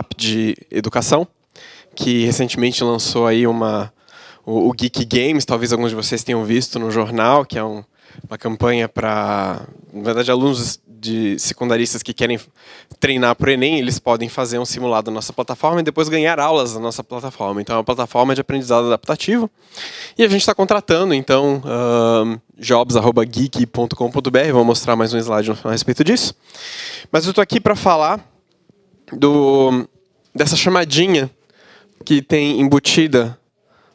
startup de educação, que recentemente lançou aí uma o, Geek Games, talvez alguns de vocês tenham visto no jornal, que é um, uma campanha para, na verdade, alunos de secundaristas que querem treinar para o Enem, eles podem fazer um simulado na nossa plataforma e depois ganhar aulas na nossa plataforma. Então, é uma plataforma de aprendizado adaptativo. E a gente está contratando, então, jobs.geek.com.br. Vou mostrar mais um slide a respeito disso. Mas eu estou aqui para falar do, dessa chamadinha que tem embutida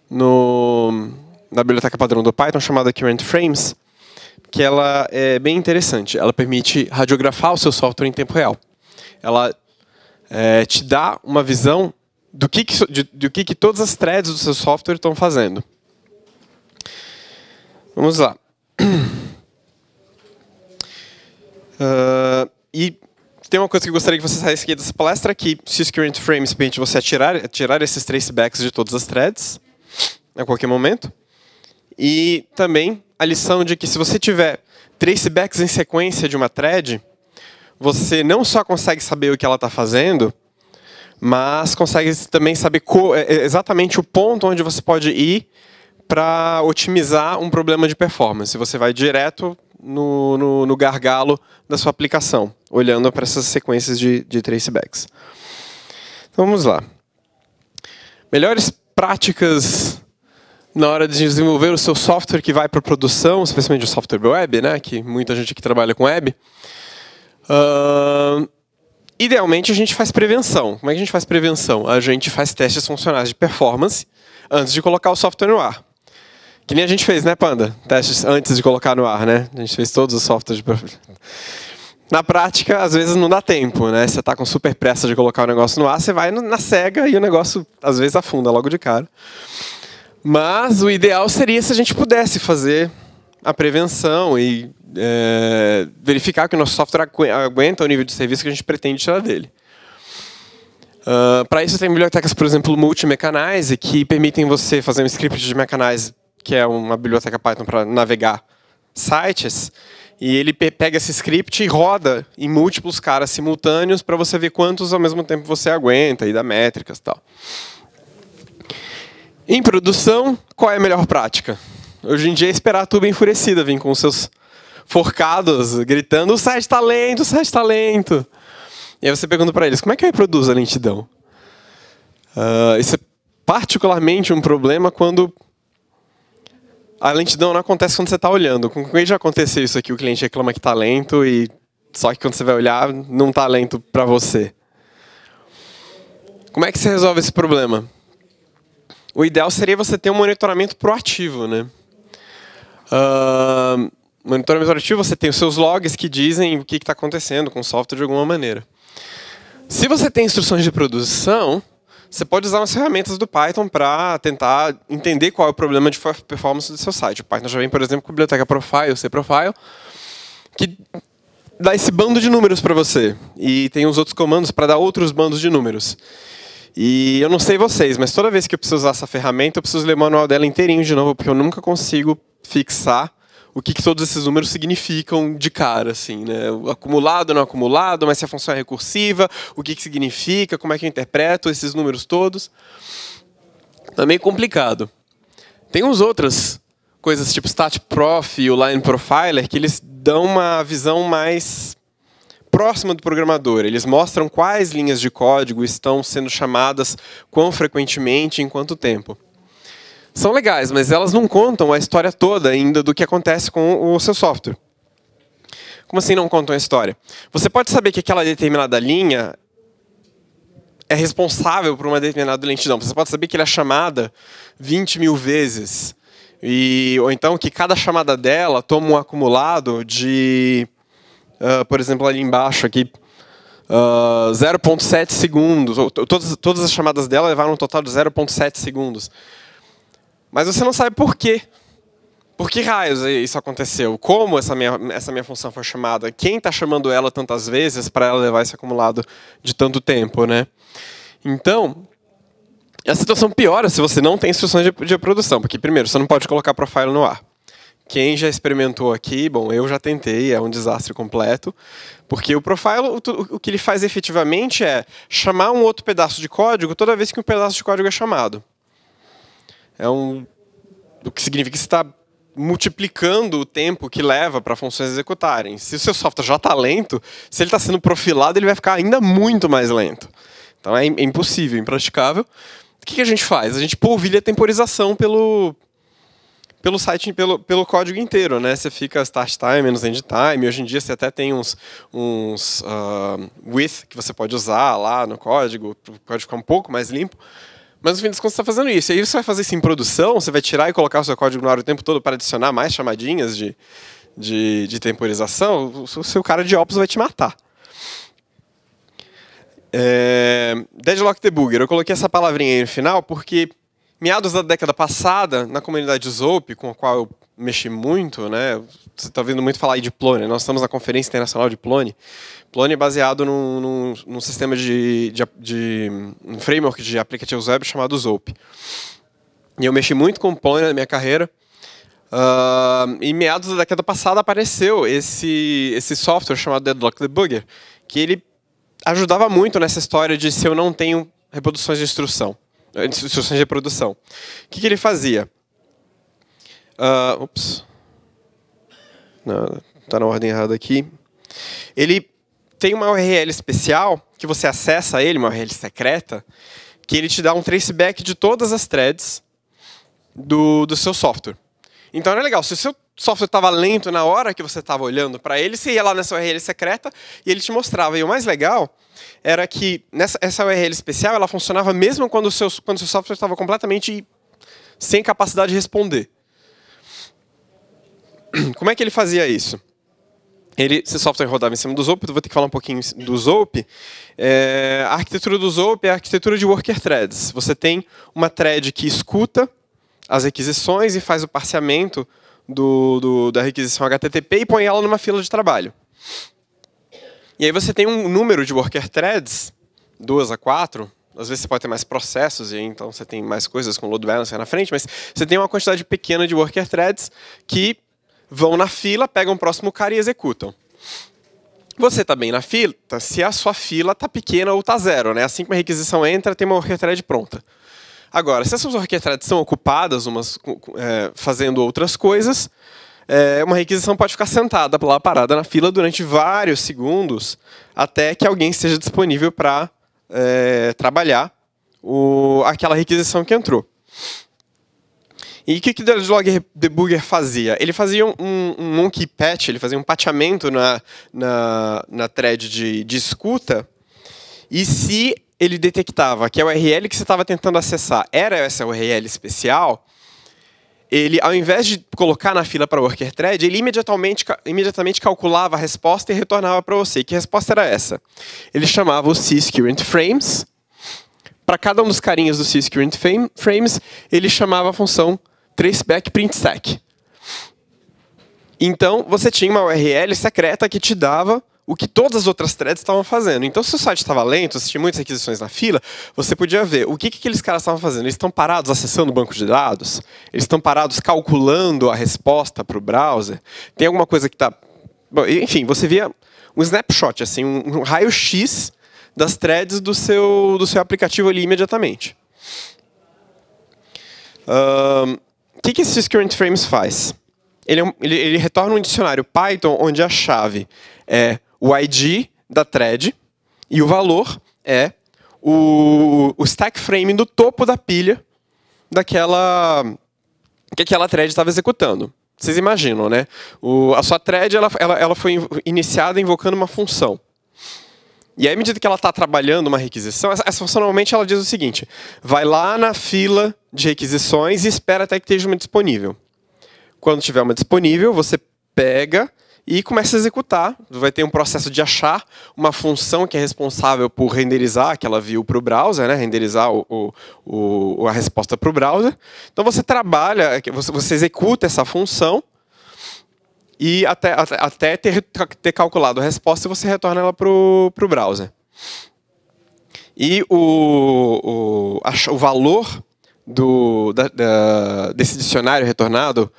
no, na biblioteca padrão do Python, chamada Current Frames, que ela é bem interessante. Ela permite radiografar o seu software em tempo real. Ela é, te dá uma visão do que, que, de, do que, que todas as threads do seu software estão fazendo. Vamos lá. Uh, e tem uma coisa que eu gostaria que você saísse aqui dessa palestra, que se o current frames permite você tirar, tirar esses tracebacks de todas as threads, a qualquer momento. E também a lição de que se você tiver tracebacks em sequência de uma thread, você não só consegue saber o que ela está fazendo, mas consegue também saber é, é, exatamente o ponto onde você pode ir para otimizar um problema de performance. Você vai direto no, no, no gargalo da sua aplicação, olhando para essas sequências de, de tracebacks. Então, vamos lá. Melhores práticas na hora de desenvolver o seu software que vai para produção, especialmente o software web, né, que muita gente que trabalha com web. Uh, idealmente a gente faz prevenção. Como é que a gente faz prevenção? A gente faz testes funcionais de performance antes de colocar o software no ar. Que nem a gente fez, né, Panda? Testes antes de colocar no ar, né? A gente fez todos os softwares de Na prática, às vezes não dá tempo, né? Você está com super pressa de colocar o negócio no ar, você vai na cega e o negócio às vezes afunda logo de cara. Mas o ideal seria se a gente pudesse fazer a prevenção e é, verificar que o nosso software aguenta o nível de serviço que a gente pretende tirar dele. Uh, ah, Para isso, tem bibliotecas, por exemplo, Multi que permitem você fazer um script de mecanize que é uma biblioteca Python para navegar sites, e ele pega esse script e roda em múltiplos caras simultâneos para você ver quantos ao mesmo tempo você aguenta e dá métricas tal. Em produção, qual é a melhor prática? Hoje em dia é esperar a tuba enfurecida vir com seus forcados gritando: o site está lento, o site está lento. E aí você pergunta para eles: como é que eu reproduzo a lentidão? Uh, isso é particularmente um problema quando a lentidão não acontece quando você está olhando. Com quem já aconteceu isso aqui? O cliente reclama que está lento e só que quando você vai olhar, não está lento para você. Como é que você resolve esse problema? O ideal seria você ter um monitoramento proativo, né? Uh, monitoramento proativo, você tem os seus logs que dizem o que está acontecendo com o software de alguma maneira. Se você tem instruções de produção, você pode usar as ferramentas do Python para tentar entender qual é o problema de performance do seu site. O Python já vem, por exemplo, com a biblioteca Profile, cProfile, que dá esse bando de números para você. E tem os outros comandos para dar outros bandos de números. E eu não sei vocês, mas toda vez que eu preciso usar essa ferramenta, eu preciso ler o manual dela inteirinho de novo, porque eu nunca consigo fixar o que, que, todos esses números significam de cara, assim, né? Acumulado, não acumulado, mas se a função é recursiva, o que, que significa, como é que eu interpreto esses números todos. Também complicado. Tem uns outras coisas tipo StatProf e o Line Profiler que eles dão uma visão mais próxima do programador. Eles mostram quais linhas de código estão sendo chamadas quão frequentemente, e em quanto tempo são legais, mas elas não contam a história toda ainda do que acontece com o seu software. Como assim não contam a história? Você pode saber que aquela determinada linha é responsável por uma determinada lentidão. Você pode saber que ela é chamada 20 mil vezes. E, ou então que cada chamada dela toma um acumulado de, uh, por exemplo, ali embaixo aqui, uh, ah, 0,7 segundos. Todas, todas as chamadas dela levaram um total de 0,7 segundos. Mas você não sabe por quê. Por que raios é isso aconteceu? Como essa minha, essa minha função foi chamada? Quem está chamando ela tantas vezes para ela levar esse acumulado de tanto tempo, né? Então, é a situação piora se você não tem instruções de, de produção, porque primeiro, você não pode colocar profile no ar. Quem já experimentou aqui, bom, eu já tentei, é um desastre completo, porque o profile, o, o que ele faz efetivamente é chamar um outro pedaço de código toda vez que um pedaço de código é chamado é um. O que significa que você está multiplicando o tempo que leva para funções executarem. Se o seu software já está lento, se ele está sendo profilado, ele vai ficar ainda muito mais lento. Então é, é, impossível, impraticável. O que, que a gente faz? A gente polvilha a temporização pelo, pelo site, pelo, pelo código inteiro, né? Você fica start time, menos end time. Hoje em dia você até tem uns, uns uh, ah, with que você pode usar lá no código, o código ficar um pouco mais limpo. Mas no fim das contas, você está fazendo isso. E aí você vai fazer isso em produção, você vai tirar e colocar o seu código no ar o tempo todo para adicionar mais chamadinhas de, de, de temporização. O seu cara de Ops vai te matar. É... Deadlock Debugger. Eu coloquei essa palavrinha aí no final porque, meados da década passada, na comunidade Zope, com a qual eu mexi muito, né? você está ouvindo muito falar de Plone. Né? Nós estamos na Conferência Internacional de Plone. Plone é baseado num, num, num sistema de, de, de, um framework de aplicativos web chamado Zope. E eu mexi muito com Plone na minha carreira. Uh, em meados da década passada apareceu esse, esse software chamado Deadlock Debugger, que ele ajudava muito nessa história de se eu não tenho reproduções de instrução, eh, instruções de reprodução. O que, que ele fazia? Uh, ah, ups tá na ordem errada aqui. Ele tem uma URL especial que você acessa ele, uma URL secreta, que ele te dá um traceback de todas as threads do, do seu software. Então era legal, se o seu software estava lento na hora que você estava olhando para ele, você ia lá nessa URL secreta e ele te mostrava. E o mais legal era que nessa, essa URL especial ela funcionava mesmo quando o seu, quando o seu software estava completamente sem capacidade de responder. Como é que ele fazia isso? Ele, esse software rodava em cima do ZOP, vou ter que falar um pouquinho do ZOP. É, a arquitetura do ZOP é a arquitetura de worker threads. Você tem uma thread que escuta as requisições e faz o parceamento do, do, da requisição HTTP e põe ela numa fila de trabalho. E aí você tem um número de worker threads, duas a quatro, às vezes você pode ter mais processos e então você tem mais coisas com load balancer na frente, mas você tem uma quantidade pequena de worker threads que vão na fila, pegam o próximo cara e executam. Você está bem na fila, se a sua fila está pequena ou está zero, né? Assim que uma requisição entra, tem uma orquestrade pronta. Agora, se essas orquestrades são ocupadas, umas é, fazendo outras coisas, é, uma requisição pode ficar sentada lá parada na fila durante vários segundos até que alguém esteja disponível para é, trabalhar o, aquela requisição que entrou. E o que, que o Log Debugger fazia? Ele fazia um, um monkey patch, ele fazia um pateamento na, na, na thread de, de escuta. E se ele detectava que a é URL que você estava tentando acessar era essa URL especial, ele, ao invés de colocar na fila para worker thread, ele imediatamente, imediatamente calculava a resposta e retornava para você. que resposta era essa? Ele chamava o syscurrent frames. Para cada um dos carinhas do syscurrent frames, ele chamava a função traceback print stack. Então, você tinha uma URL secreta que te dava o que todas as outras threads estavam fazendo. Então, se o site estava lento, se tinha muitas requisições na fila, você podia ver o que, que aqueles caras estavam fazendo. Eles estão parados acessando o banco de dados? Eles estão parados calculando a resposta para o browser? Tem alguma coisa que está... Enfim, você via um snapshot, assim, um, raio-x das threads do seu, do seu aplicativo ali imediatamente. Uh, que, que esses current frames faz? Ele, é ele, ele, retorna um dicionário Python onde a chave é o ID da thread e o valor é o, o stack frame do topo da pilha daquela que aquela thread estava executando. Vocês imaginam, né? O, a sua thread ela, ela, ela foi iniciada invocando uma função. E aí, à medida que ela está trabalhando uma requisição, essa, função normalmente ela diz o seguinte: vai lá na fila de requisições e espera até que esteja uma disponível. Quando tiver uma disponível, você pega e começa a executar. Vai ter um processo de achar uma função que é responsável por renderizar aquela view para o browser, né? renderizar o, o, o a resposta para o browser. Então você trabalha, você, você executa essa função e até, até ter, ter calculado a resposta, você retorna ela para o browser. E o, o, o valor do, da, da, desse dicionário retornado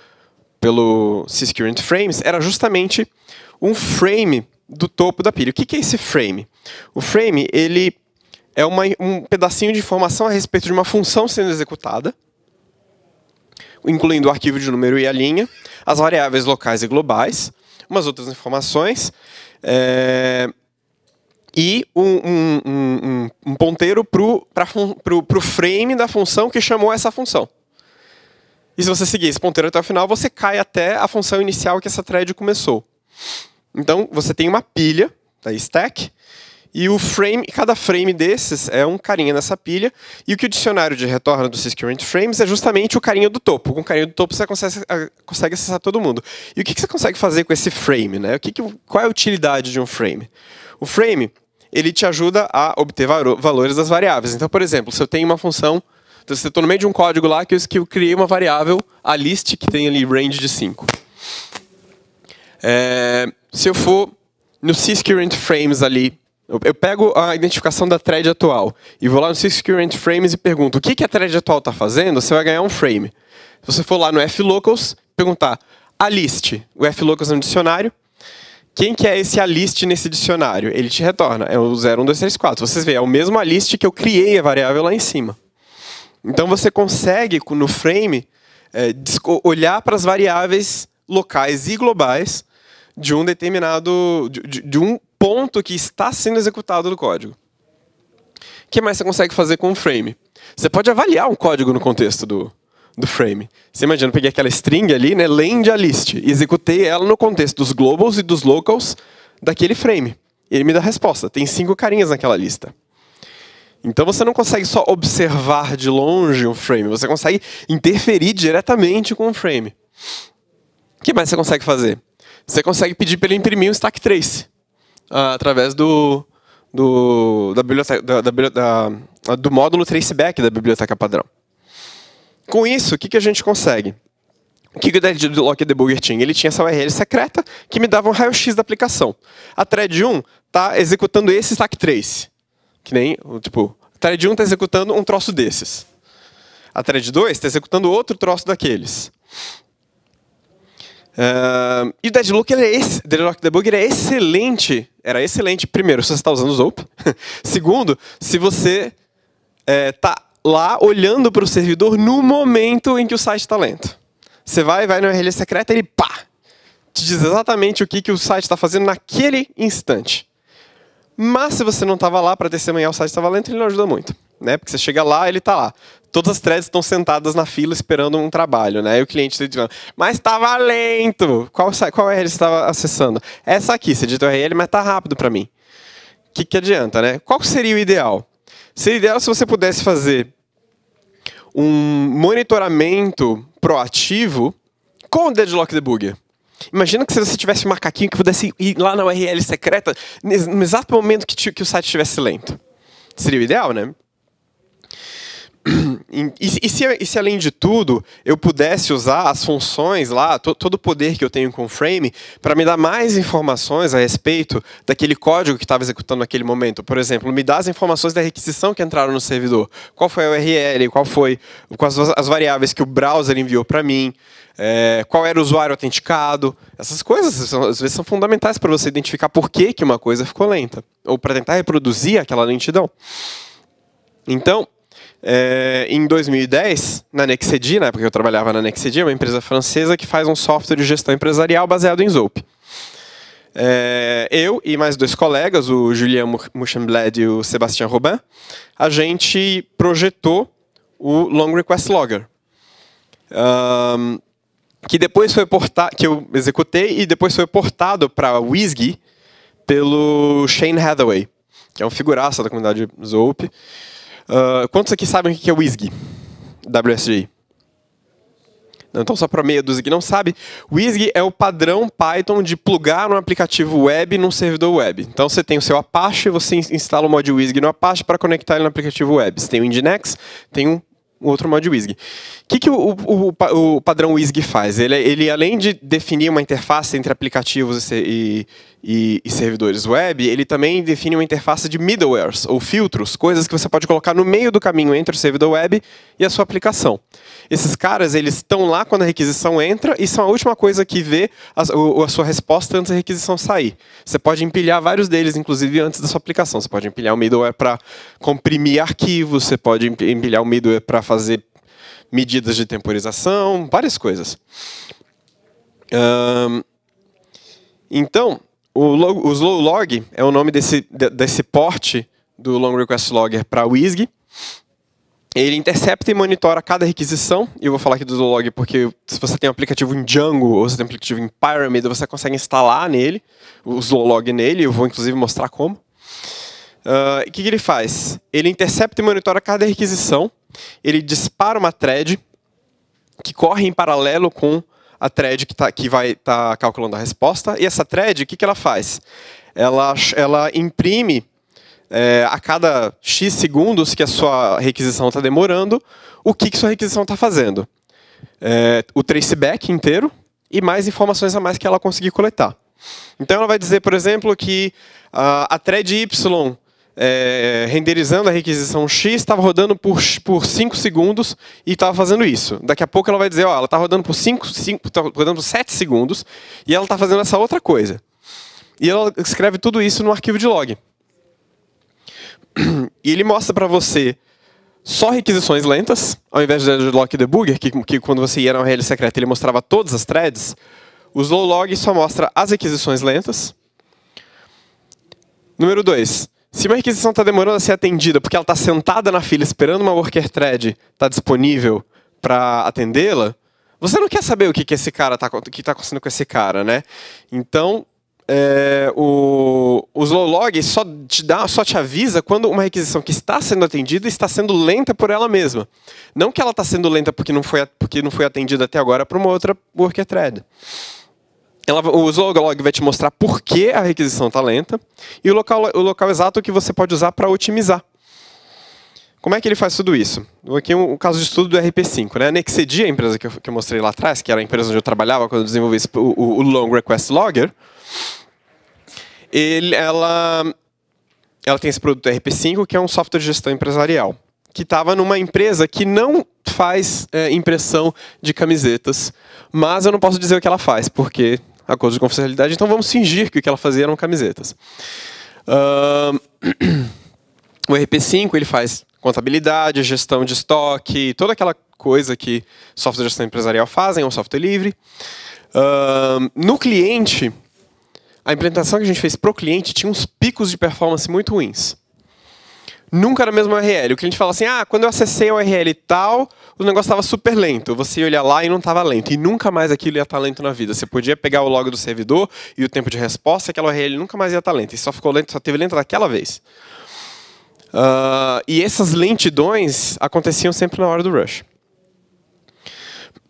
pelo syscurrent frames era justamente um frame do topo da pilha. O que é esse frame? O frame ele é uma, um pedacinho de informação a respeito de uma função sendo executada, incluindo o arquivo de número e a linha, as variáveis locais e globais, umas outras informações, é, e um, um, um, um ponteiro para o frame da função que chamou essa função. E se você seguir esse ponteiro até o final, você cai até a função inicial que essa thread começou. Então, você tem uma pilha da stack e o frame, cada frame desses é um carinha nessa pilha. E o que o dicionário de retorna do syscurrentframes Frames é justamente o carinha do topo. Com o carinha do topo você consegue, consegue acessar todo mundo. E o que, você consegue fazer com esse frame? Né? O que, qual é a utilidade de um frame? O frame ele te ajuda a obter valores das variáveis. Então, por exemplo, se eu tenho uma função então, eu estou no meio de um código lá que eu, criei uma variável, a list, que tem ali range de 5. É, se eu for no syscurrentframes frames ali eu, pego a identificação da thread atual e vou lá no Six Current Frames e pergunto o que, que a thread atual está fazendo, você vai ganhar um frame. Se você for lá no flocals, perguntar a list, o flocals é um dicionário, quem que é esse a list nesse dicionário? Ele te retorna, é o 0, 1, 2, 3, 4. Vocês veem, é o mesmo a list que eu criei a variável lá em cima. Então você consegue, no frame, é, olhar para as variáveis locais e globais de um determinado, de, de, de um ponto que está sendo executado do código. O que mais você consegue fazer com o frame? Você pode avaliar um código no contexto do, do frame. Você imagina, eu peguei aquela string ali, né, land a list, e executei ela no contexto dos globals e dos locals daquele frame. Ele me dá a resposta. Tem cinco carinhas naquela lista. Então você não consegue só observar de longe um frame, você consegue interferir diretamente com o um frame. O que mais você consegue fazer? Você consegue pedir para ele imprimir um stack trace. Ah, através do, do, da biblioteca, da, da, da, do módulo traceback da biblioteca padrão. Com isso, o que, que a gente consegue? O que o thread Lock Debugger tinha? Ele tinha essa URL secreta que me dava um raio-x da aplicação. A thread 1 está executando esse stack trace. Que nem, tipo, a thread 1 está executando um troço desses. A thread 2 está executando outro troço daqueles. Uh, e o Deadlock, ele é esse, Deadlock Debugger é excelente era excelente, primeiro, se você está usando o Zope. Segundo, se você está é, tá lá olhando para o servidor no momento em que o site está lento. Você vai, vai no URL secreta e ele pá! Te diz exatamente o que, que o site está fazendo naquele instante. Mas se você não estava lá para testemunhar o site estava lento, ele não ajuda muito. Né? Porque você chega lá, ele está lá todas as threads estão sentadas na fila esperando um trabalho, né? E o cliente está dizendo, mas estava tá lento! Qual, qual URL você estava acessando? Essa aqui, você o URL, mas está rápido para mim. O que, que adianta, né? Qual seria o ideal? Seria ideal se você pudesse fazer um monitoramento proativo com o Deadlock Debugger. Imagina que se você tivesse um macaquinho que pudesse ir lá na URL secreta no exato momento que, que o site estivesse lento. Seria o ideal, né? e, e, se, e, se, além de tudo eu pudesse usar as funções lá, to, todo o poder que eu tenho com o frame, para me dar mais informações a respeito daquele código que estava executando naquele momento? Por exemplo, me dá as informações da requisição que entraram no servidor. Qual foi a URL? Qual foi quais as variáveis que o browser enviou para mim? É, qual era o usuário autenticado? Essas coisas são, às vezes são fundamentais para você identificar por que, que uma coisa ficou lenta ou para tentar reproduzir aquela lentidão. Então, é, em 2010, na Nexedi, na né, época que eu trabalhava na Nexedi, uma empresa francesa que faz um software de gestão empresarial baseado em Zope. É, eu e mais dois colegas, o Julien Mouchambled e o Sebastian Robin, a gente projetou o Long Request Logger. Um, que depois foi portado, que eu executei e depois foi portado para Whisky pelo Shane Hathaway, que é um figuraça da comunidade Zope. Ah, quantos aqui sabem o que é WSGI? WSGI. Então, só para meia dúzia que não sabe, WSGI é o padrão Python de plugar um aplicativo web num servidor web. Então, você tem o seu Apache, você instala o mod WSGI no Apache para conectar ele no aplicativo web. Você tem o Nginx, tem um outro mod WSGI. O que, que o, o, o padrão WSGI faz? Ele, é, ele, além de definir uma interface entre aplicativos e, e, e, servidores web, ele também define uma interface de middlewares, ou filtros, coisas que você pode colocar no meio do caminho entre o servidor web e a sua aplicação. Esses caras, eles estão lá quando a requisição entra e são a última coisa que vê a, a sua resposta antes da requisição sair. Você pode empilhar vários deles, inclusive, antes da sua aplicação. Você pode empilhar o middleware para comprimir arquivos, você pode empilhar o middleware para fazer medidas de temporização, várias coisas. então, o, log, log é o nome desse, desse porte do long request logger para WSG. Ele intercepta e monitora cada requisição. E eu vou falar aqui do low log porque se você tem um aplicativo em Django ou você tem um aplicativo em Pyramid, você consegue instalar nele, o low log nele. Eu vou inclusive mostrar como. Ah, o uh, que, que ele faz? Ele intercepta e monitora cada requisição. Ele dispara uma thread que corre em paralelo com a thread que, tá, que vai estar tá calculando a resposta. E essa thread, o que, que ela faz? Ela, ela imprime é, a cada X segundos que a sua requisição está demorando, o que, que sua requisição está fazendo. É, o traceback inteiro e mais informações a mais que ela conseguir coletar. Então ela vai dizer, por exemplo, que a, a thread Y é, renderizando a requisição X, estava rodando por, por 5 segundos e estava fazendo isso. Daqui a pouco ela vai dizer, ó, ela está rodando por tá rodando por 7 segundos e ela está fazendo essa outra coisa. E ela escreve tudo isso no arquivo de log. E ele mostra para você só requisições lentas, ao invés do log debugger, que, que quando você ia na URL secreta ele mostrava todas as threads, o slow log só mostra as requisições lentas. Número 2, se uma requisição está demorando a ser atendida porque ela está sentada na fila esperando uma worker thread estar tá disponível para atendê-la, você não quer saber o que, que esse cara tá, está acontecendo com esse cara, né? Então, é, o, o slow log só te, dá, só te avisa quando uma requisição que está sendo atendida está sendo lenta por ela mesma. Não que ela está sendo lenta porque não foi, porque não foi atendida até agora para uma outra worker thread ela, o log vai te mostrar por que a requisição está lenta e o local, o local exato que você pode usar para otimizar. Como é que ele faz tudo isso? Aqui um, um caso de estudo do RP5. Né? A Nexedi, a empresa que eu, que eu, mostrei lá atrás, que era a empresa onde eu trabalhava quando eu desenvolvi esse, o, o, Long Request Logger, ele, ela, ela tem esse produto RP5, que é um software de gestão empresarial, que estava numa empresa que não faz é, impressão de camisetas, mas eu não posso dizer o que ela faz, porque acordo de confidencialidade, então vamos fingir que o que ela fazia eram camisetas. Uh, o RP5 ele faz contabilidade, gestão de estoque, toda aquela coisa que software de gestão empresarial fazem, é um software livre. Uh, no cliente, a implementação que a gente fez para o cliente tinha uns picos de performance muito ruins nunca era a mesma URL. O cliente fala assim, ah, quando eu acessei a URL tal, o negócio estava super lento. Você ia olhar lá e não estava lento. E nunca mais aquilo ia estar tá lento na vida. Você podia pegar o log do servidor e o tempo de resposta, aquela URL nunca mais ia estar tá lenta. E só ficou lento, só teve lenta daquela vez. Uh, e essas lentidões aconteciam sempre na hora do rush.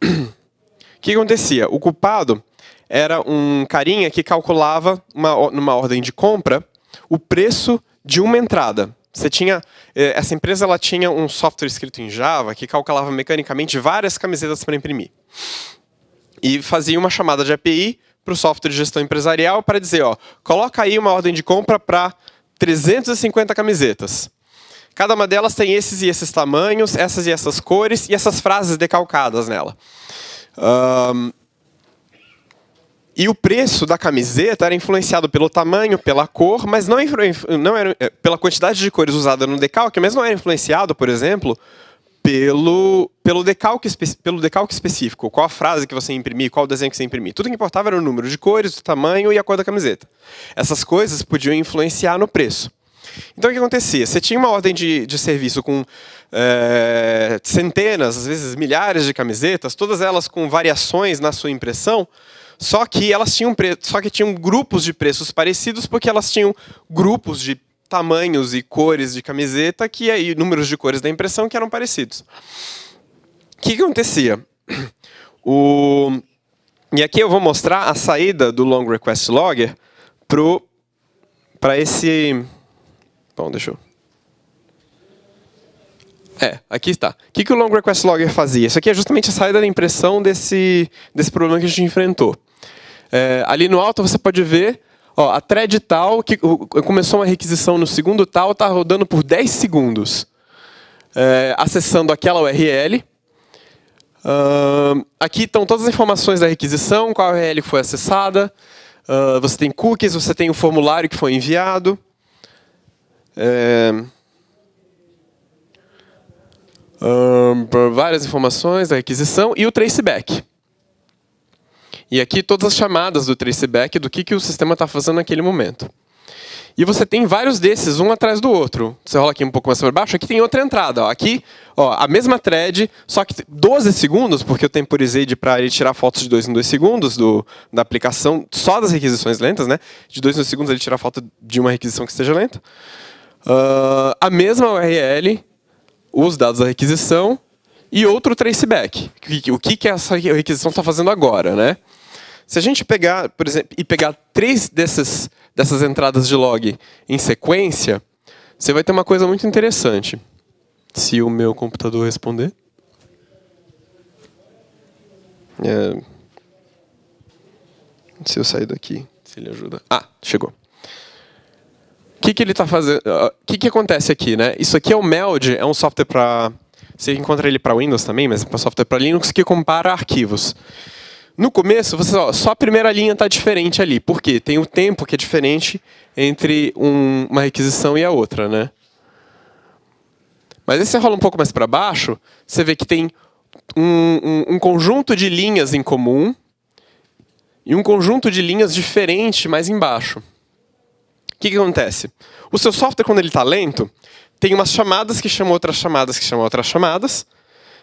O que acontecia? O culpado era um carinha que calculava, numa ordem de compra, o preço de uma entrada. Você tinha eh, essa empresa ela tinha um software escrito em Java que calculava mecanicamente várias camisetas para imprimir e fazia uma chamada de API para o software de gestão empresarial para dizer, ó, coloca aí uma ordem de compra para 350 camisetas. Cada uma delas tem esses e esses tamanhos, essas e essas cores e essas frases decalcadas nela. Um, e o preço da camiseta era influenciado pelo tamanho, pela cor, mas não, não era eh, pela quantidade de cores usada no decalque, mas não era influenciado, por exemplo, pelo, pelo, decalque, pelo decalque específico, qual a frase que você imprimir, qual o desenho que você imprimir. Tudo que importava era o número de cores, o tamanho e a cor da camiseta. Essas coisas podiam influenciar no preço. Então o que acontecia? Você tinha uma ordem de, de serviço com é, centenas, às vezes milhares de camisetas, todas elas com variações na sua impressão. Só que elas tinham pre... só que tinham grupos de preços parecidos porque elas tinham grupos de tamanhos e cores de camiseta que aí números de cores da impressão que eram parecidos. O que, que acontecia? O... E aqui eu vou mostrar a saída do long request logger pro para esse Bom, deixa eu é, aqui está. O que, que o Long Request Logger fazia? Isso aqui é justamente a saída da impressão desse, desse problema que a gente enfrentou. É, ali no alto você pode ver ó, a thread tal, que começou uma requisição no segundo tal, está rodando por 10 segundos, é, acessando aquela URL. Uh, aqui estão todas as informações da requisição, qual URL foi acessada, uh, você tem cookies, você tem o formulário que foi enviado. É, várias informações da requisição e o traceback. E aqui todas as chamadas do traceback do que, que o sistema está fazendo naquele momento. E você tem vários desses, um atrás do outro. Você rola aqui um pouco mais para baixo, aqui tem outra entrada. Ó. Aqui, ó, a mesma thread, só que 12 segundos, porque eu temporizei para ele tirar fotos de 2 em 2 segundos do, da aplicação, só das requisições lentas, né? De 2 em 2 segundos ele tira foto de uma requisição que esteja lenta. Uh, a mesma URL, os dados da requisição e outro traceback. O que, o que, que essa requisição está fazendo agora, né? Se a gente pegar, por exemplo, e pegar três dessas, dessas entradas de log em sequência, você vai ter uma coisa muito interessante. Se o meu computador responder. É... Se eu sair daqui, se ele ajuda. Ah, chegou. O que, que ele está fazendo? Ah, o que, que acontece aqui, né? Isso aqui é o Meld, é um software para você encontra ele para Windows também, mas é um software para Linux que compara arquivos. No começo, você só a primeira linha está diferente ali. porque Tem o tempo que é diferente entre um, uma requisição e a outra, né? Mas aí você rola um pouco mais para baixo, você vê que tem um, um, um, conjunto de linhas em comum e um conjunto de linhas diferente mais embaixo. O que, que acontece? O seu software, quando ele está lento, tem umas chamadas que chamam outras chamadas que chamam outras chamadas,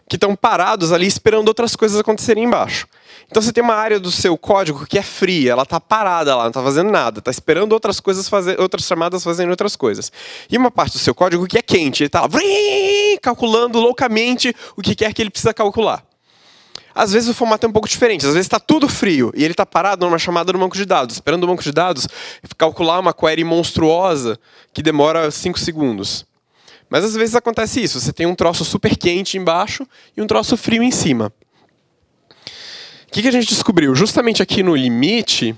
que estão parados ali esperando outras coisas acontecerem embaixo. Então você tem uma área do seu código que é fria, ela está parada lá, não está fazendo nada, está esperando outras coisas fazer, outras chamadas fazendo outras coisas. E uma parte do seu código que é quente, ele está calculando loucamente o que quer que ele precisa calcular. Às vezes o formato é um pouco diferente, às vezes está tudo frio e ele está parado numa chamada no banco de dados, esperando o banco de dados calcular uma query monstruosa que demora 5 segundos. Mas às vezes acontece isso, você tem um troço super quente embaixo e um troço frio em cima que, que a gente descobriu? Justamente aqui no limite,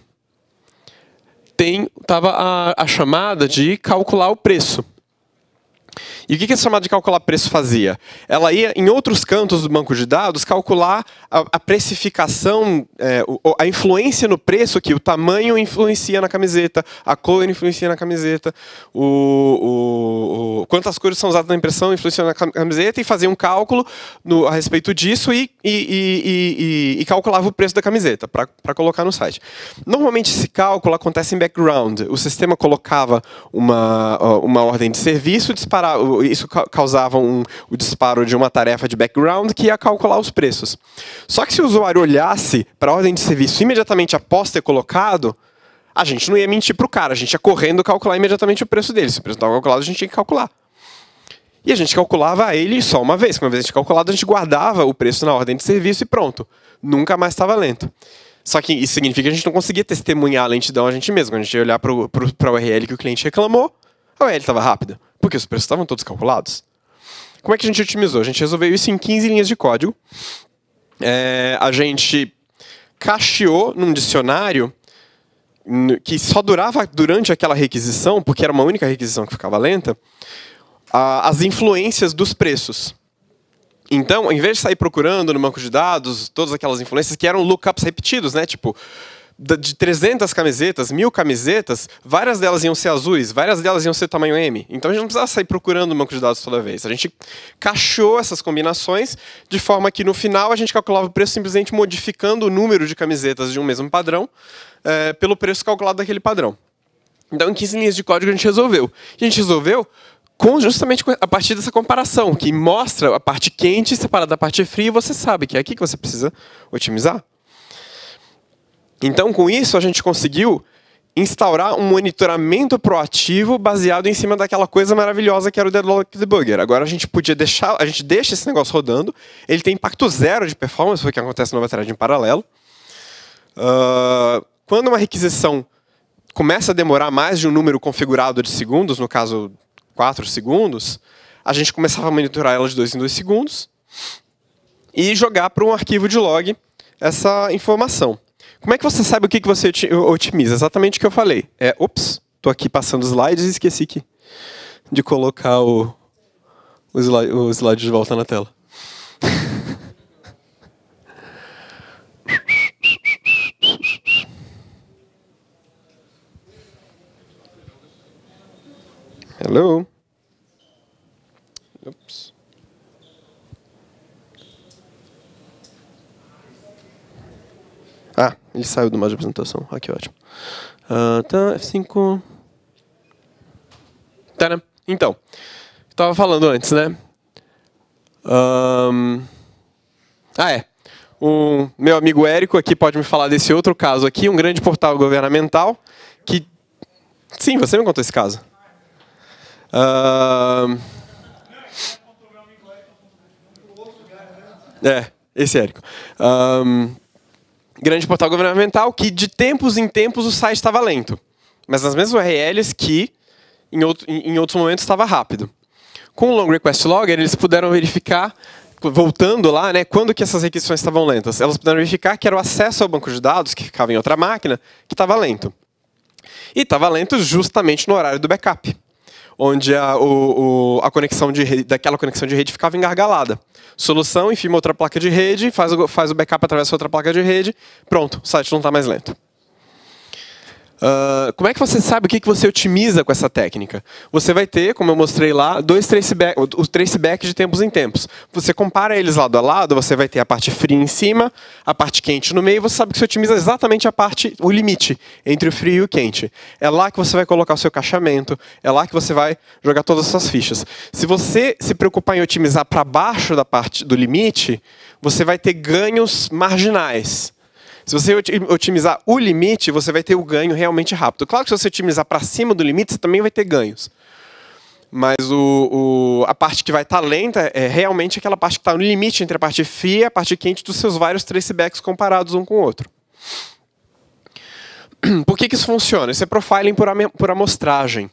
tem, tava a, a chamada de calcular o preço. E o que, essa chamada de calcular preço fazia? Ela ia em outros cantos do banco de dados calcular a, a precificação, é, a influência no preço que o tamanho influencia na camiseta, a cor influencia na camiseta, o, o, o quantas cores são usadas na impressão influencia na camiseta e fazia um cálculo no, a respeito disso e, e, e, e calculava o preço da camiseta para colocar no site. Normalmente esse cálculo acontece em background. O sistema colocava uma, uma ordem de serviço, disparava isso causava um, o disparo de uma tarefa de background que ia calcular os preços. Só que se o usuário olhasse para a ordem de serviço imediatamente após ter colocado, a gente não ia mentir para o cara, a gente ia correndo calcular imediatamente o preço dele. Se o preço estava calculado, a gente tinha que calcular. E a gente calculava ele só uma vez. Uma vez a gente calculado, a gente guardava o preço na ordem de serviço e pronto. Nunca mais estava lento. Só que isso significa que a gente não conseguia testemunhar a lentidão a gente mesmo. A gente ia olhar para a URL que o cliente reclamou, a URL estava rápida porque os preços estavam todos calculados. Como é que a gente otimizou? A gente resolveu isso em 15 linhas de código. É, a gente cacheou num dicionário que só durava durante aquela requisição, porque era uma única requisição que ficava lenta, as influências dos preços. Então, em vez de sair procurando no banco de dados todas aquelas influências que eram lookups repetidos, né? Tipo, de 300 camisetas, mil camisetas, várias delas iam ser azuis, várias delas iam ser tamanho M. Então a gente não precisava sair procurando um banco de dados toda vez. A gente cachou essas combinações de forma que no final a gente calculava o preço simplesmente modificando o número de camisetas de um mesmo padrão é, pelo preço calculado daquele padrão. Então, em 15 linhas de código a gente resolveu. A gente resolveu com, justamente a partir dessa comparação, que mostra a parte quente separada da parte fria, e você sabe que é aqui que você precisa otimizar. Então, com isso, a gente conseguiu instaurar um monitoramento proativo baseado em cima daquela coisa maravilhosa que era o Deadlock Debugger. Agora a gente podia deixar, a gente deixa esse negócio rodando, ele tem impacto zero de performance, porque acontece numa thread em paralelo. Uh, quando uma requisição começa a demorar mais de um número configurado de segundos, no caso 4 segundos, a gente começava a monitorar ela de 2 em 2 segundos e jogar para um arquivo de log essa informação. Como é que você sabe o que, que você otimiza? Exatamente o que eu falei. É, ops, estou aqui passando slides e esqueci que, de colocar o, o, slide, o slide de volta na tela. Hello. Ah, ele saiu do mais de apresentação. Ah, que ótimo. Uh, tá, F5. Tá, né? Então, estava falando antes, né? Um... Ah, é. O meu amigo Érico aqui pode me falar desse outro caso aqui, um grande portal governamental que. Sim, você me contou esse caso. Uh... É, esse Érico. Um grande portal governamental que, de tempos em tempos, o site estava lento, mas nas mesmas URLs que, em, outro, em outros momentos, estava rápido. Com o Long Request Logger, eles puderam verificar, voltando lá, né, quando que essas requisições estavam lentas. Elas puderam verificar que era o acesso ao banco de dados, que ficava em outra máquina, que estava lento. E estava lento justamente no horário do backup onde a, o, o, a conexão de rede, daquela conexão de rede ficava engargalada. Solução, enfim, outra placa de rede, faz o, faz o backup através de outra placa de rede, pronto, o site não está mais lento. Ah, como é que você sabe o que, que você otimiza com essa técnica? Você vai ter, como eu mostrei lá, dois traceback, os tracebacks de tempos em tempos. Você compara eles lado a lado, você vai ter a parte fria em cima, a parte quente no meio, você sabe que você otimiza exatamente a parte, o limite entre o frio e o quente. É lá que você vai colocar o seu caixamento, é lá que você vai jogar todas as suas fichas. Se você se preocupar em otimizar para baixo da parte do limite, você vai ter ganhos marginais. Se você otimizar o limite, você vai ter o ganho realmente rápido. Claro que se você otimizar para cima do limite, você também vai ter ganhos. Mas o, o a parte que vai estar tá lenta é realmente aquela parte que está no limite entre a parte fria e a parte quente dos seus vários tracebacks comparados um com o outro. Por que, que isso funciona? Isso é profiling por, am por amostragem.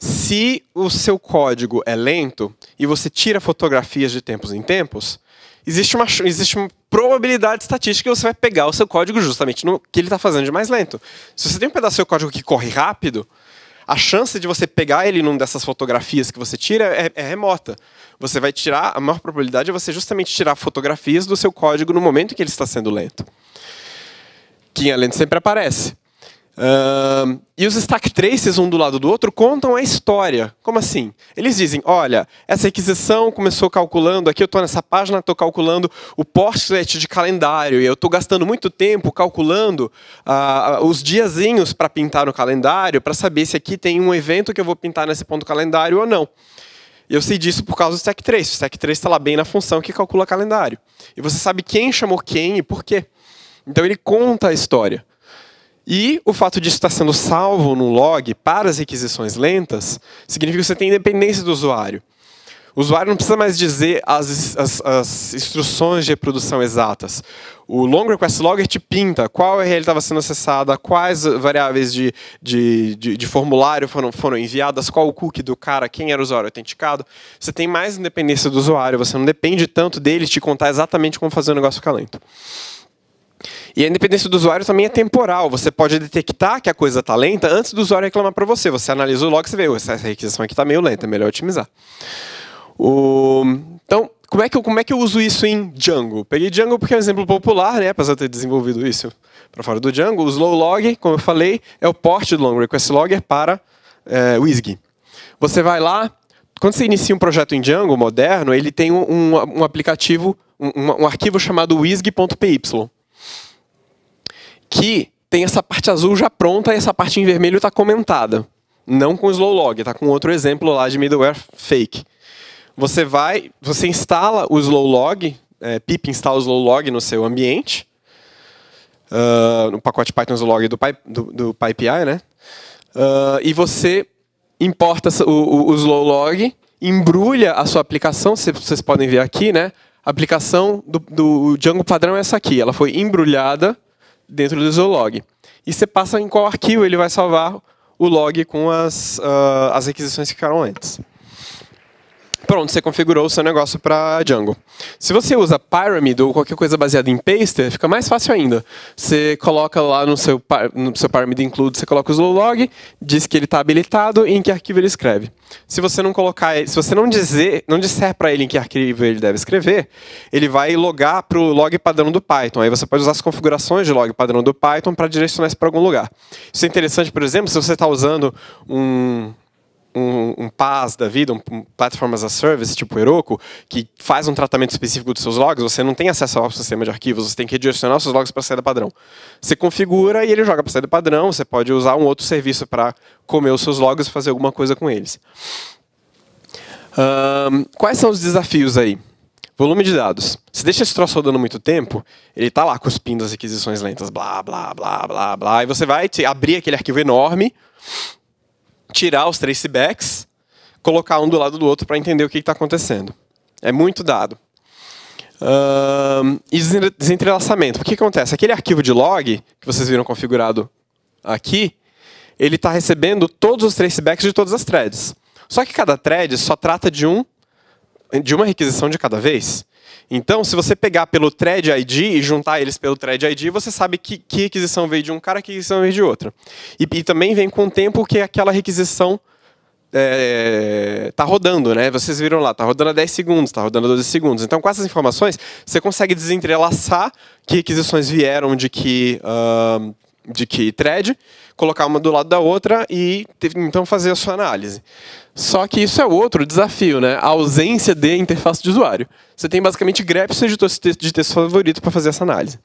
Se o seu código é lento e você tira fotografias de tempos em tempos, existe uma, existe uma probabilidade estatística que você vai pegar o seu código justamente no que ele está fazendo de mais lento. Se você tem um pedaço do seu código que corre rápido, a chance de você pegar ele numa dessas fotografias que você tira é, é, remota. Você vai tirar, a maior probabilidade é você justamente tirar fotografias do seu código no momento em que ele está sendo lento. Que em é lente sempre aparece e os stack traces, um do lado do outro, contam a história. Como assim? Eles dizem, olha, essa requisição começou calculando, aqui eu estou nessa página, estou calculando o postlet de calendário, e eu estou gastando muito tempo calculando uh, os diazinhos para pintar no calendário, para saber se aqui tem um evento que eu vou pintar nesse ponto do calendário ou não. E eu sei disso por causa do stack trace. O stack trace está lá bem na função que calcula calendário. E você sabe quem chamou quem e por quê. Então ele conta a história. E o fato disso estar sendo salvo no log para as requisições lentas significa que você tem independência do usuário. O usuário não precisa mais dizer as, as, as instruções de reprodução exatas. O long request logger te pinta qual URL estava sendo acessada, quais variáveis de, de, de, de, formulário foram, foram enviadas, qual o cookie do cara, quem era o usuário autenticado. Você tem mais independência do usuário, você não depende tanto dele te contar exatamente como fazer o negócio ficar lento. E a independência do usuário também é temporal. Você pode detectar que a coisa está lenta antes do usuário reclamar para você. Você analisa logo e vê, essa requisição aqui está meio lenta, é melhor otimizar. O... Então, como é, que eu, como é que eu uso isso em Django? Peguei Django porque é um exemplo popular, né? apesar de eu ter desenvolvido isso para fora do Django. O slow log, como eu falei, é o porte do long request logger é para é, eh, WSGI. Você vai lá, quando você inicia um projeto em Django moderno, ele tem um, um, um aplicativo, um, um arquivo chamado WSGI.py que tem essa parte azul já pronta e essa parte em vermelho está comentada. Não com slow log, está com outro exemplo lá de middleware fake. Você vai, você instala o slow log, é, pip instala o slow log no seu ambiente, uh, no pacote Python slow log do, Py, do, do PyPI, né? Uh, e você importa o, o, o slow log, embrulha a sua aplicação, vocês podem ver aqui, né? A aplicação do, do Django padrão é essa aqui, ela foi embrulhada dentro do Zolog. E você passa em qual arquivo ele vai salvar o log com as, uh, as requisições que ficaram antes. Pronto, você configurou o seu negócio para Django. Se você usa Pyramid ou qualquer coisa baseada em Paster, fica mais fácil ainda. Você coloca lá no seu, no seu Pyramid Include, você coloca o slow log, diz que ele está habilitado e em que arquivo ele escreve. Se você não colocar, se você não dizer, não disser para ele em que arquivo ele deve escrever, ele vai logar para o log padrão do Python. Aí você pode usar as configurações de log padrão do Python para direcionar isso para algum lugar. Isso é interessante, por exemplo, se você está usando um um, um PaaS da vida, um, Platform as a Service, tipo Heroku, que faz um tratamento específico dos seus logs, você não tem acesso ao sistema de arquivos, você tem que direcionar os seus logs para a saída padrão. Você configura e ele joga para a saída padrão, você pode usar um outro serviço para comer os seus logs e fazer alguma coisa com eles. Um, quais são os desafios aí? Volume de dados. Se deixa esse troço rodando muito tempo, ele está lá cuspindo as requisições lentas, blá, blá, blá, blá, blá, e você vai abrir aquele arquivo enorme tirar os tracebacks, colocar um do lado do outro para entender o que está acontecendo. É muito dado. e desentrelaçamento. O que acontece? Aquele arquivo de log que vocês viram configurado aqui, ele está recebendo todos os tracebacks de todas as threads. Só que cada thread só trata de um de uma requisição de cada vez. Então, se você pegar pelo Thread ID e juntar eles pelo Thread ID, você sabe que, que requisição veio de um cara, que requisição veio de outro. E, e também vem com o tempo que aquela requisição é, tá rodando, né? Vocês viram lá, está rodando a 10 segundos, está rodando a 12 segundos. Então, com essas informações, você consegue desentrelaçar que requisições vieram de que, uh, de que thread, colocar uma do lado da outra e então fazer a sua análise. Só que isso é outro desafio, né? A ausência de interface de usuário. Você tem basicamente grep seu editor de texto favorito para fazer essa análise.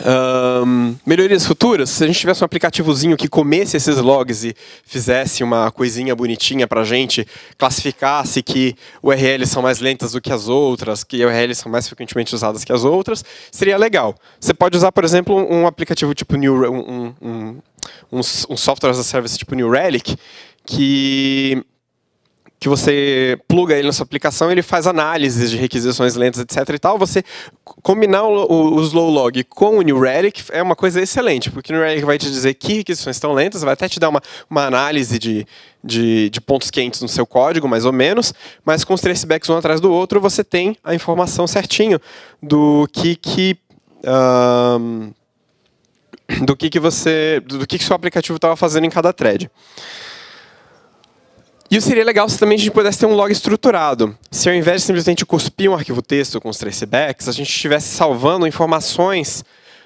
Um, melhorias futuras, se a gente tivesse um aplicativozinho que comesse esses logs e fizesse uma coisinha bonitinha para a gente, classificasse que URLs são mais lentas do que as outras, que URLs são mais frequentemente usadas que as outras, seria legal. Você pode usar, por exemplo, um aplicativo tipo New, um, um, um, um software as a service tipo New Relic, que que você pluga ele na sua aplicação, ele faz análises de requisições lentas, etc e tal. Você combinar o, o, o slow log com o New Relic é uma coisa excelente, porque o New Relic vai te dizer que requisições estão lentas, vai até te dar uma, uma análise de, de, de, pontos quentes no seu código, mais ou menos, mas com os tracebacks um atrás do outro, você tem a informação certinho do que que... Um, do que, que você do que, que seu aplicativo estava fazendo em cada thread. E seria legal se também a gente pudesse ter um log estruturado. Se ao invés de simplesmente cuspir um arquivo texto com os tracebacks, a gente estivesse salvando informações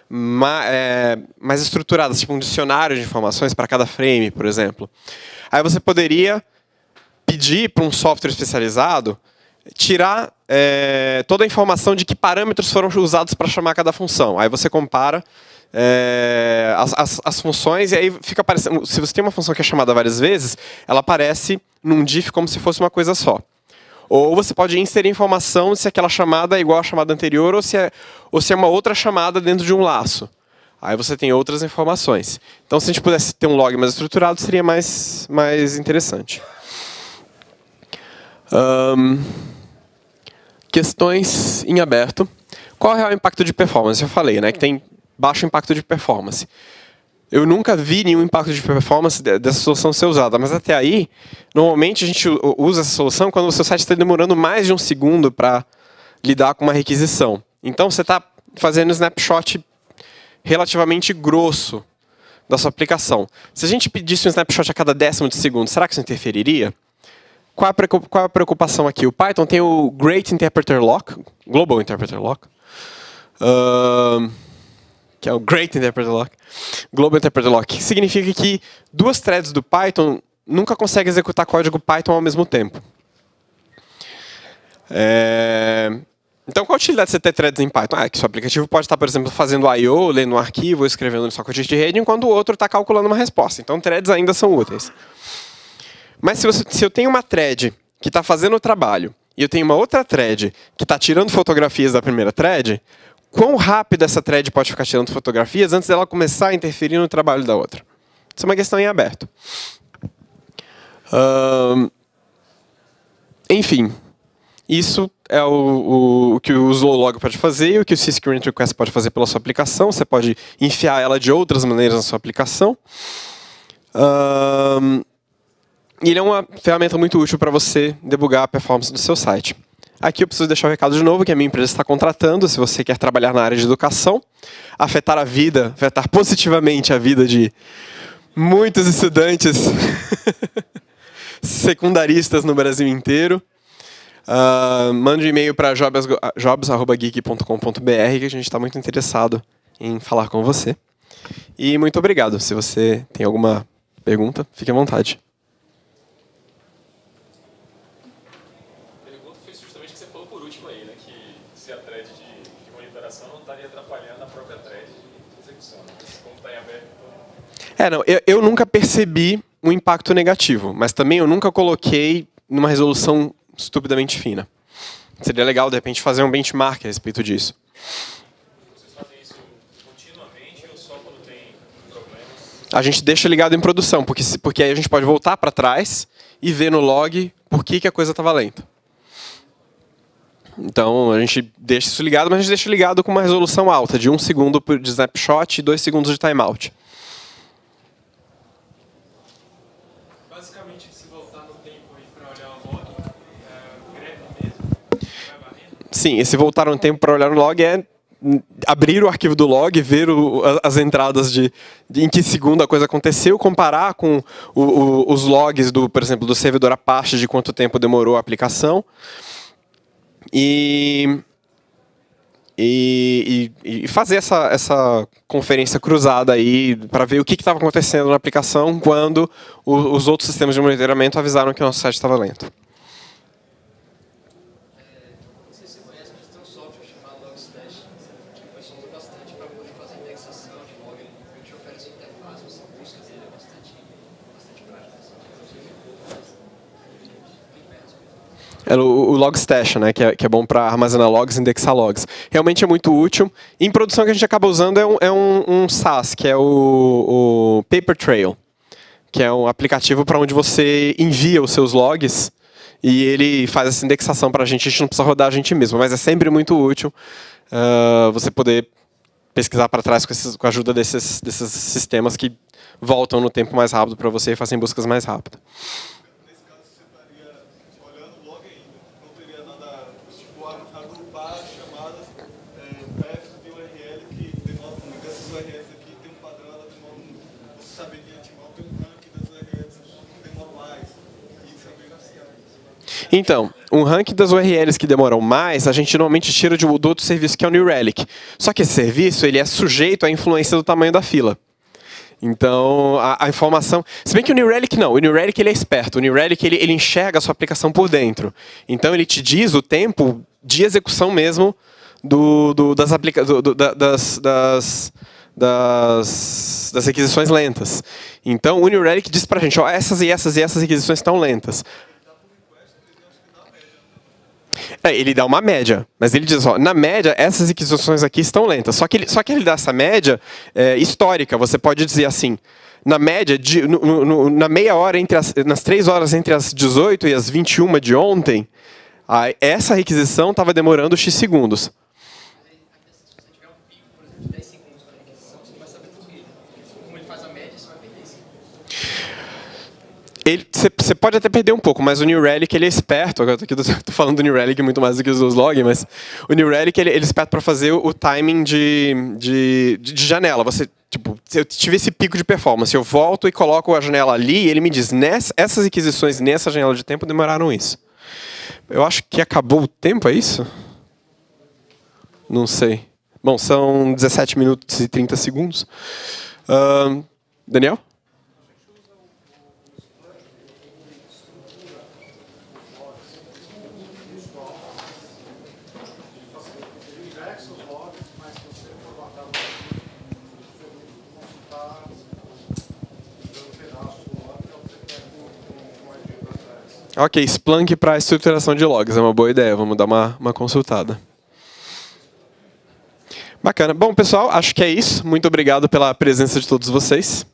ma é, mais estruturadas, tipo um dicionário de informações para cada frame, por exemplo. Aí você poderia pedir para um software especializado tirar é, toda a informação de que parâmetros foram usados para chamar cada função. Aí você compara é, as, as, as, funções, e aí fica aparecendo. Se você tem uma função que é chamada várias vezes, ela aparece num diff como se fosse uma coisa só. Ou você pode inserir informação se aquela chamada é igual à chamada anterior ou se é, ou se é uma outra chamada dentro de um laço. Aí você tem outras informações. Então, se a gente pudesse ter um log mais estruturado, seria mais, mais interessante. Um, questões em aberto. Qual é o impacto de performance? Eu falei, né? Que tem baixo impacto de performance. Eu nunca vi nenhum impacto de performance dessa solução ser usada, mas até aí, normalmente a gente usa essa solução quando o seu site está demorando mais de um segundo para lidar com uma requisição. Então você está fazendo um snapshot relativamente grosso da sua aplicação. Se a gente pedisse um snapshot a cada décimo de segundo, será que isso interferiria? Qual é a preocupação aqui? O Python tem o Great Interpreter Lock, Global Interpreter Lock. Uh que é o Great Interpreter Lock, Global Interpreter Lock, significa que duas threads do Python nunca conseguem executar código Python ao mesmo tempo. É... Então, qual a utilidade de você ter threads em Python? Ah, é que seu aplicativo pode estar, por exemplo, fazendo I.O., lendo um arquivo, escrevendo no socket de rede, enquanto o outro está calculando uma resposta. Então, threads ainda são úteis. Mas se, você, se eu tenho uma thread que está fazendo o trabalho e eu tenho uma outra thread que está tirando fotografias da primeira thread, quão rápido essa thread pode ficar tirando fotografias antes dela começar a interferir no trabalho da outra. Isso é uma questão em aberto. enfim, isso é o, o, que o Zoolog log pode fazer e o que o cscreen request pode fazer pela sua aplicação. Você pode enfiar ela de outras maneiras na sua aplicação. ele é uma ferramenta muito útil para você debugar a performance do seu site. Aqui eu preciso deixar o um recado de novo que a minha empresa está contratando, se você quer trabalhar na área de educação, afetar a vida, afetar positivamente a vida de muitos estudantes secundaristas no Brasil inteiro. Uh, mande um e-mail para jobs.geek.com.br que a gente está muito interessado em falar com você. E muito obrigado. Se você tem alguma pergunta, fique à vontade. É, não, eu, eu nunca percebi um impacto negativo, mas também eu nunca coloquei numa resolução estupidamente fina. Seria legal, de repente, fazer um benchmark a respeito disso. A gente deixa ligado em produção, porque, porque aí a gente pode voltar para trás e ver no log por que, que a coisa estava lenta. Então a gente deixa isso ligado, mas a gente deixa ligado com uma resolução alta, de um segundo de snapshot e dois segundos de timeout. Sim, esse voltar um tempo para olhar o log é abrir o arquivo do log, ver o, as entradas de, de, em que segundo a coisa aconteceu, comparar com o, o, os logs do, por exemplo, do servidor Apache de quanto tempo demorou a aplicação. E e, e, fazer essa, essa conferência cruzada aí para ver o que estava acontecendo na aplicação quando o, os outros sistemas de monitoramento avisaram que o nosso site estava lento. Era é o, o Logstash, né, que é, que é bom para armazenar logs, indexar logs. Realmente é muito útil. Em produção, que a gente acaba usando é um, é um, um SaaS, que é o, o Papertrail, que é um aplicativo para onde você envia os seus logs e ele faz essa indexação para a gente. A gente não precisa rodar a gente mesmo, mas é sempre muito útil uh, você poder pesquisar para trás com, esses, com a ajuda desses, desses sistemas que voltam no tempo mais rápido para você e fazem buscas mais rápidas. Então, um ranking das URLs que demoram mais, a gente normalmente tira de do outro serviço que é o New Relic. Só que esse serviço ele é sujeito à influência do tamanho da fila. Então, a, a, informação... Se bem que o New Relic não. O New Relic ele é esperto. O New Relic ele, ele enxerga a sua aplicação por dentro. Então, ele te diz o tempo de execução mesmo do, do, das, aplica do, do, das, das, das, das requisições lentas. Então, o New Relic diz pra gente, ó, essas e essas e essas requisições estão lentas. É, ele dá uma média, mas ele diz, ó, na média, essas aquisições aqui estão lentas. Só que ele, só que ele dá essa média é, histórica, você pode dizer assim, na média, de, no, no, na meia hora, entre as, nas três horas entre as 18 e as 21 de ontem, a, essa requisição estava demorando X segundos. você pode até perder um pouco, mas o New Relic ele é esperto. Agora eu estou falando do New Relic muito mais do que os logs log, mas o New Relic ele, ele é esperto para fazer o, timing de, de, de, janela. Você tipo, se eu tive esse pico de performance, eu volto e coloco a janela ali, e ele me diz nessa, essas requisições nessa janela de tempo demoraram isso. Eu acho que acabou o tempo, é isso? Não sei. Bom, são 17 minutos e 30 segundos. Uh, Daniel? Ok, Splunk para estruturação de logs, é uma boa ideia, vamos dar uma, uma consultada. Bacana. Bom, pessoal, acho que é isso. Muito obrigado pela presença de todos vocês.